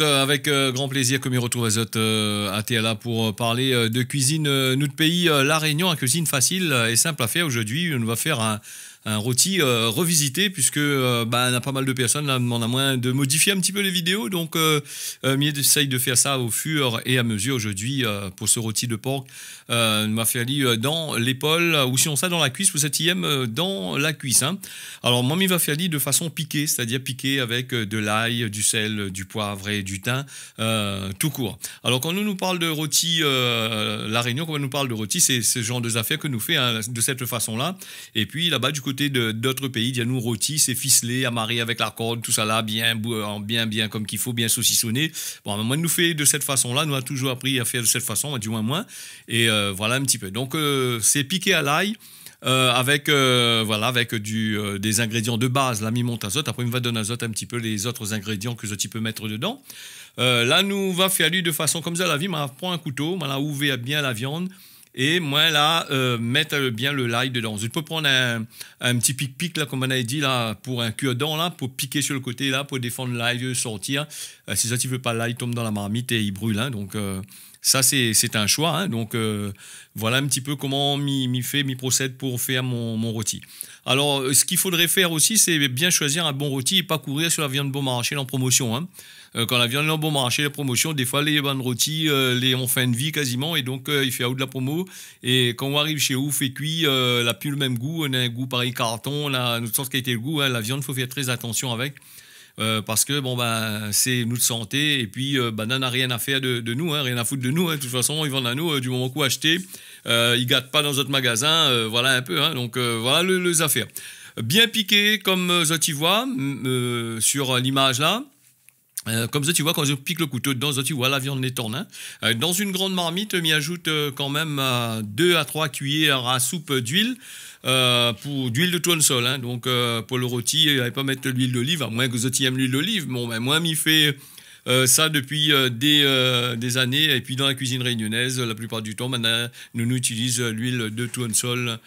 Euh, avec euh, grand plaisir que me retrouve euh, à TLA pour parler de cuisine, notre pays, La Réunion, une hein, cuisine facile et simple à faire aujourd'hui. On va faire un, un rôti euh, revisité, puisque euh, bah, on a pas mal de personnes là, a à moins de modifier un petit peu les vidéos. Donc, euh, euh essaye de faire ça au fur et à mesure aujourd'hui pour ce rôti de porc. m'a fait aller dans l'épaule, ou si on ça dans la cuisse, vous cette IM dans la cuisse. Hein. Alors, moi, va faire de façon piquée, c'est-à-dire piquée avec de l'ail, du sel, du poivre et du thym, tout court. Alors, quand nous nous parle de rôti, la Réunion, quand on nous parle de rôti, c'est ce genre de affaires que nous fait hein, de cette façon-là. Et puis, là-bas, du coup, côté d'autres pays, nous rôti, c'est ficelé, amarré avec la corde, tout ça là, bien, bien, bien comme qu'il faut, bien saucissonné. Bon, moi, nous fait de cette façon-là, nous a toujours appris à faire de cette façon, du moins moins. Et euh, voilà un petit peu. Donc, euh, c'est piqué à l'ail. Euh, avec voilà avec du, des ingrédients de base, la mi azote après on va donner azote un petit peu les autres ingrédients que je peux mettre dedans. là nous va faire lui de façon comme ça la vie, on prend un couteau, on va ouvert bien la viande, et moi, là, euh, mettre euh, bien le l'ail dedans. Je peux prendre un, un petit pic-pic, là, comme on avait dit, là, pour un cure-dent, là, pour piquer sur le côté, là, pour défendre l'ail, euh, sortir. si ça, tu veux pas, l'ail tombe dans la marmite et il brûle. Hein. donc, ça, c'est un choix. Hein. donc, voilà un petit peu comment m'y fait, m'y procède pour faire mon, mon rôti. Alors, ce qu'il faudrait faire aussi, c'est bien choisir un bon rôti et pas courir sur la viande bon marché en promotion. Hein. Euh, quand la viande est en bon marché, la promotion, des fois, les bandes rôties, euh, les ont fin de vie quasiment. Et donc, euh, il fait à ou de la promo. Et quand on arrive chez Ouf et cuit, elle n'a plus le même goût. On a un goût pareil carton, on a une autre sorte qualité de goût. Hein. La viande, faut faire très attention avec. parce que bon ben c'est notre santé et puis euh, Banane n'a rien à faire de, de nous, hein, rien à foutre de nous. Hein. de toute façon, ils vendent à nous du moment qu'on acheté. ils gâtent pas dans notre magasin, voilà un peu. Hein, donc voilà les affaires. Bien piqué comme voyez sur l'image là. Euh, comme ça, tu vois, quand je pique le couteau dedans, tu vois la viande est hein. Euh, dans une grande marmite, m'y ajoute euh, quand même 2 à 3 cuillères à soupe d'huile, pour d'huile de tournesol. Hein. Donc, pour le rôti, il ne pas mettre l'huile d'olive, à moins que vous aime l'huile d'olive. Bon, ben, moi, m'y fait ça depuis des, années. Et puis, dans la cuisine réunionnaise, la plupart du temps, maintenant, nous, nous utilisons l'huile de tournesol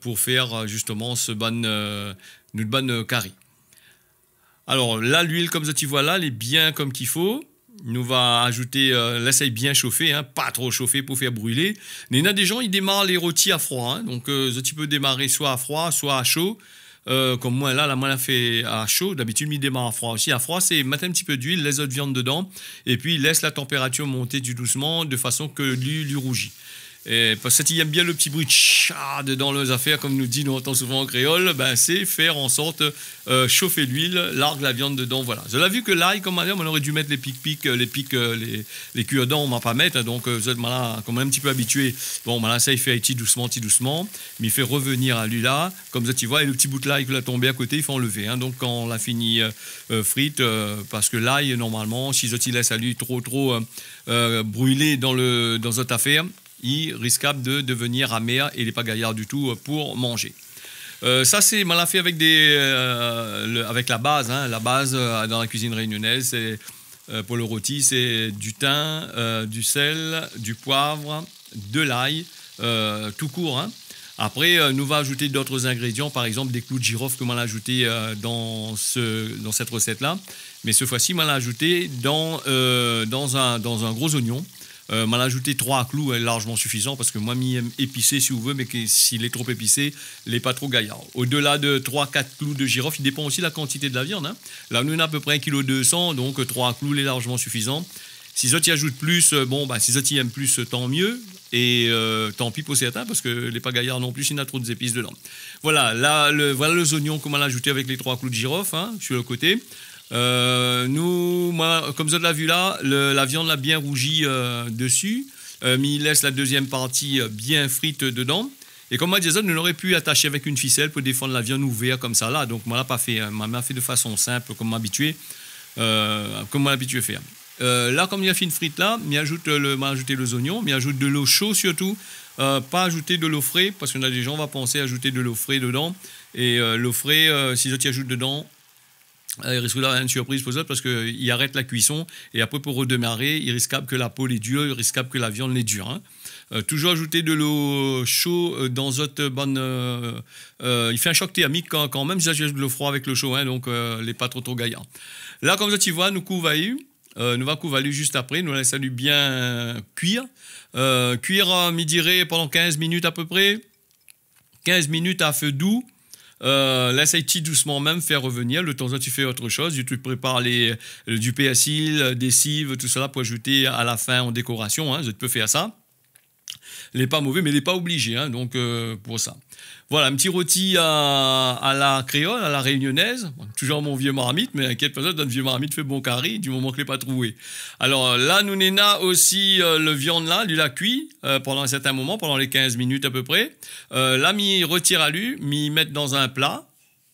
pour faire justement ce ban, notre ban curry. Alors là, l'huile, comme ça, tu vois là, elle est bien comme qu'il faut. Il Nous va ajouter, euh, bien chauffé, hein, pas trop chauffé pour faire brûler. Mais il y en a des gens, ils démarrent les rôtis à froid. Hein. donc euh, tu peux démarrer soit à froid, soit à chaud. Euh, comme moi là, la main a fait à chaud. D'habitude, il démarre à froid aussi. À froid, c'est mettre un petit peu d'huile, les autres viandes dedans, et puis laisse la température monter du doucement de façon que l'huile rougit. Et parce que s'il aime bien le petit bruit de dans les affaires, comme nous dit, nous entend souvent en créole, ben, c'est faire en sorte de euh, chauffer l'huile, largue la viande dedans, voilà. Je l'ai vu que l'ail, comme on aurait dû mettre les pics euh, les pics, euh, les, les on m'a pas mettre, donc je suis quand même un petit peu habitué. Bon, là, ça, il fait petit doucement, petit doucement, mais il fait revenir à lui là, comme vous tu vois, le petit bout de l'ail qui l'a tombé à côté, il faut enlever. Hein. donc, quand on l'a fini frite, parce que l'ail, normalement, si je laisse à lui trop, trop brûler dans, le, dans affaire, il risque de devenir amer et il n'est pas gaillard du tout pour manger. Euh, ça, c'est mal fait avec, des, euh, avec la base. Hein. la base euh, dans la cuisine réunionnaise, c'est pour le rôti, c'est du thym, du sel, du poivre, de l'ail, tout court. Hein. Après, nous va ajouter d'autres ingrédients, par exemple des clous de girofle que on a ajouté dans, ce, dans cette recette-là. Mais ce fois-ci, on l'a ajouté dans, dans, un, dans un gros oignon. Euh, m'en ajouter trois clous est largement suffisant parce que moi, m'y aime épicé si vous voulez, mais s'il est trop épicé, il n'est pas trop gaillard. Au-delà de 3 quatre clous de girofle, il dépend aussi de la quantité de la viande. Là, nous, on a à peu près 1,2 kg, donc trois clous est largement suffisant. Si Zot y ajoute plus, euh, bon, bah, si Zot y aime plus, euh, tant mieux. Et euh, tant pis pour certains, parce que les pas gaillard non plus, il y a trop d'épices dedans. Voilà, là, voilà les oignons qu'on m'a ajouté avec les trois clous de girofle hein, sur le côté. Euh, nous, comme vous l'avez vu là, la viande l'a bien rougi euh, dessus. Euh, mais il laisse la deuxième partie bien frite dedans. Et comme moi, Jason, nous n'aurait pu attacher avec une ficelle pour défendre la viande ouverte comme ça là. Donc, moi, l'a pas fait. Hein. M'a fait de façon simple, comme m'habitué, comme habitué à faire. là, comme il a fait une frite là, il ajoute le, m'a ajouté les oignons, il ajoute de l'eau chaude surtout. pas ajouter de l'eau frais, parce qu'on a des gens qui vont penser à ajouter de l'eau frais dedans. Et l'eau frais, si je t'y ajoute dedans, euh, il risque d'avoir une surprise pour autres parce qu'il euh, arrête la cuisson et après pour redémarrer, il risque que la peau est dure, il risque que la viande est dure. Hein. Euh, toujours ajouter de l'eau chaude dans votre bonne. il fait un choc thermique quand, quand même, j'ajoute de l'eau froide avec le chaud, hein, donc donc n'est pas trop trop gaillard Là, comme vous vois, nous nous va juste après, nous laissons lui bien cuire. cuire à midi pendant 15 minutes à peu près. 15 minutes à feu doux euh, la doucement même fait revenir. Le temps que tu fais autre chose, tu prépares les, du PSI des cives, tout cela pour ajouter à la fin en décoration. Hein, je peux faire ça. Il n'est pas mauvais, mais il n'est pas obligé, hein, donc euh, pour ça. Voilà, un petit rôti à, la créole, à la réunionnaise. toujours mon vieux marmite, mais inquiète pas, notre vieux marmite fait bon carré du moment qu'il n'est pas trouvé. Alors euh, là, nous n'ena aussi euh, le viande là, lui la cuit pendant un certain moment, pendant les 15 minutes à peu près. là, m'y retire à lui, m'y met dans un plat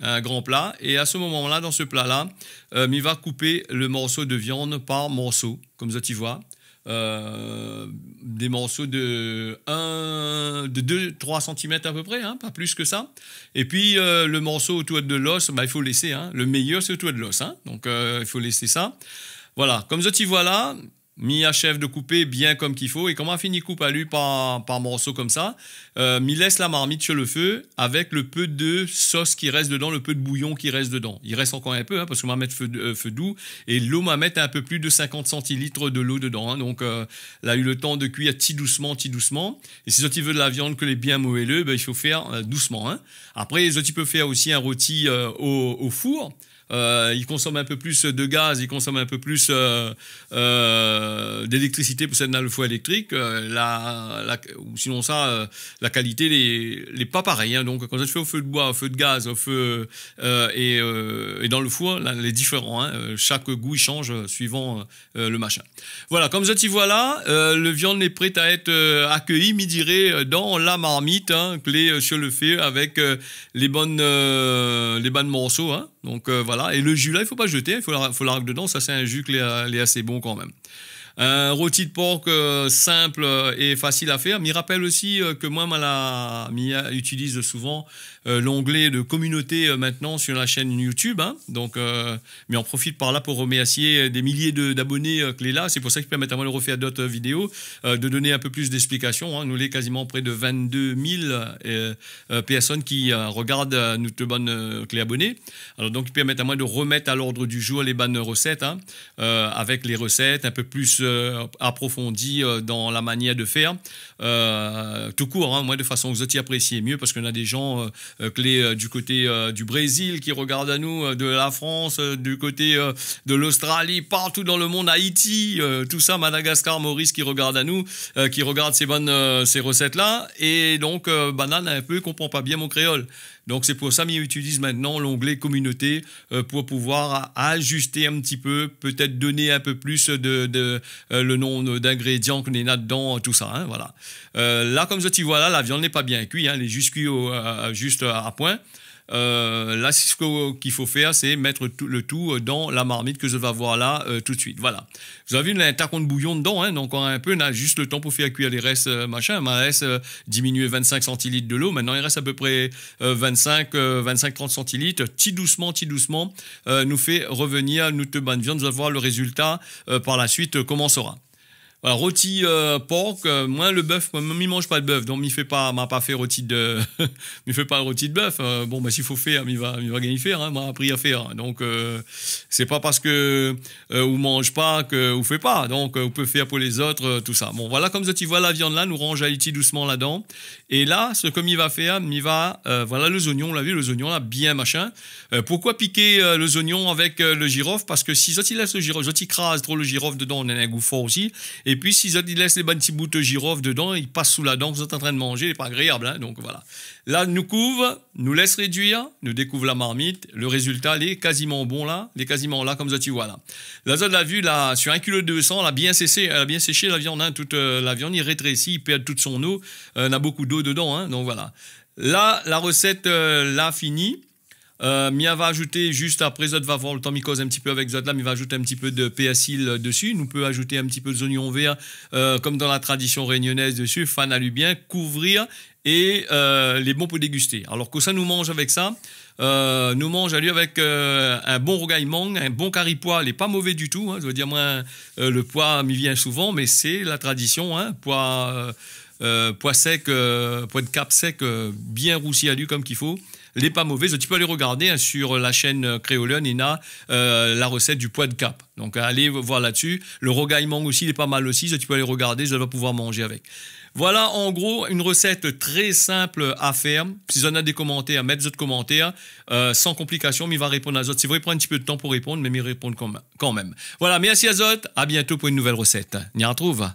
un grand plat. Et à ce moment-là, dans ce plat-là, il va couper le morceau de viande par morceau, comme ça tu vois. Euh, des morceaux de 1, de 2, 3 cm à peu près, hein, pas plus que ça. Et puis euh, le morceau autour de l'os, bah, il faut laisser. Hein. le meilleur, c'est autour de l'os. Hein. donc euh, il faut laisser ça. Voilà, comme je t'y vois là, Mis à chef de couper bien comme qu'il faut. Et comment fini coupe à lui par, par morceaux comme ça euh, M'y laisse la marmite sur le feu avec le peu de sauce qui reste dedans, le peu de bouillon qui reste dedans. Il reste encore un peu, hein, parce qu'on va mettre feu, euh, feu doux. Et l'eau m'a mettre un peu plus de 50 centilitres de l'eau dedans. Hein. donc, euh, il a eu le temps de cuire petit doucement, petit doucement. Et si tu veux de la viande que les bien moelleux, ben, il faut faire euh, doucement. Hein. Après, tu peux faire aussi un rôti euh, au, au four. Euh, il consomme un peu plus de gaz, il consomme un peu plus euh, euh, d'électricité pour dans le foie électrique. sinon ça, la qualité n'est pas pareille. Hein. Donc quand je fais au feu de bois, au feu de gaz, au feu et, dans le foie les différents. Hein. Chaque goût change suivant le machin. Voilà, comme je vois voilà, le viande est prête à être accueillie, midi dans la marmite, hein, clé sur le feu avec les bonnes, les bonnes morceaux. Donc voilà. Et le jus là, il faut pas jeter, il faut la, faut dedans. Ça, c'est un jus qui est assez bon quand même. Un euh, rôti de porc euh, simple euh, et facile à faire. Mais il rappelle aussi que moi, Mala Mia utilise souvent l'onglet de communauté maintenant sur la chaîne YouTube. Hein. Donc, mais on profite par là pour remercier des milliers d'abonnés de, sont là. C'est pour ça permettent à moi de refaire d'autres vidéos de donner un peu plus d'explications. Hein. Nous, les quasiment près de 22 000 personnes qui regardent notre bonne clé abonnée. Alors, donc, ils permettent à moi de remettre à l'ordre du jour les bonnes recettes hein, avec les recettes un peu plus euh, approfondie euh, dans la manière de faire. Euh, tout court, hein, moi de façon que vous y appréciez mieux parce qu'on a des gens clés du côté du Brésil qui regardent à nous, de la France, du côté de l'Australie, partout dans le monde, Haïti, tout ça, Madagascar, Maurice qui regardent à nous, qui regardent ces bonnes ces recettes là. Et donc Banane un peu comprend pas bien mon créole. Donc c'est pour ça qu'ils utilisent maintenant l'onglet communauté euh, pour pouvoir ajuster un petit peu, peut-être donner un peu plus de, euh, le nombre d'ingrédients qu'on est là dedans, tout ça. Hein, voilà. Euh, là, comme je tu vois là, la viande n'est pas bien cuite, hein, elle est juste cuite juste à point. Euh, là, ce qu'il faut faire, c'est mettre tout, le tout euh, dans la marmite que je vais avoir là euh, tout de suite. Voilà. Vous avez vu a un tacon de bouillon dedans, hein, donc on a un peu, on a juste le temps pour faire cuire les restes, machin. Ma reste euh, 25 centilitres de l'eau. Maintenant, il reste à peu près 25, 25-30 centilitres. Petit doucement, petit doucement, nous fait revenir Nous, te viande. Vous allez voir le résultat par la suite, comment sera. Voilà, euh, rôti euh, porc, moins euh, moi le bœuf, moi m'y mange pas de bœuf, donc il fait pas, m'a pas fait rôti de, m'y fait pas rôti de bœuf. bon, bah s'il faut faire, il va, m'y va gagner faire, hein. m'a appris à faire. Donc c'est pas parce que vous mange pas que vous fait pas, donc on peut faire pour les autres, tout ça. Bon, voilà comme ça, tu vois la viande là, nous range Haïti doucement là-dedans. Et là, ce que m'y va faire, m'y va, voilà les oignons, on l'a vu, les oignons là, bien machin. pourquoi piquer les oignons avec le girofle Parce que si ça, il laisse le girofle, il crase trop le girofle dedans, on a un goût fort aussi. Et puis, s'ils laissent les bonnes petits bouts de girofle dedans, ils passent sous la dent, vous êtes en train de manger, n'est pas agréable, hein, donc voilà. Là, nous couvre, nous laisse réduire, nous découvre la marmite, le résultat, il est quasiment bon là, il est quasiment là, comme ça tu vois là. La zone l'a vu là, sur un de 200, elle a bien séché, elle a bien séché la viande, hein, toute, euh, la viande, il rétrécit, il perd toute son eau, euh, on a beaucoup d'eau dedans, hein, donc voilà. Là, la recette, euh, là, finie. Euh, Mia va ajouter juste après Zod va voir le temps il cause un petit peu avec Zod il va ajouter un petit peu de PSIL euh, dessus. Il nous peut ajouter un petit peu d'oignons verts euh, comme dans la tradition réunionnaise dessus. Fan à lui bien couvrir et les bons pour déguster. Alors que ça nous mange avec ça, nous mange à lui avec un bon rogaillement, un bon caripoil il n'est pas mauvais du tout. Hein. je veux dire, moi, le poids m'y vient souvent, mais c'est la tradition, hein, poids, sec, pois de cap sec, bien roussi à lui comme qu'il faut les pas mauvais. Tu peux aller regarder hein, sur la chaîne euh, Créoleon, y a euh, la recette du poids de cap. Donc allez voir là-dessus. Le rogaillement aussi, il est pas mal aussi. Tu peux aller regarder, je vais pouvoir manger avec. Voilà en gros une recette très simple à faire. Si vous en avez des commentaires, mettez des commentaires euh, sans complication, mais il va répondre à Zot. Si vous prendre un petit peu de temps pour répondre, mais il répond quand même. Voilà, merci à Zot. À bientôt pour une nouvelle recette. On y retrouve.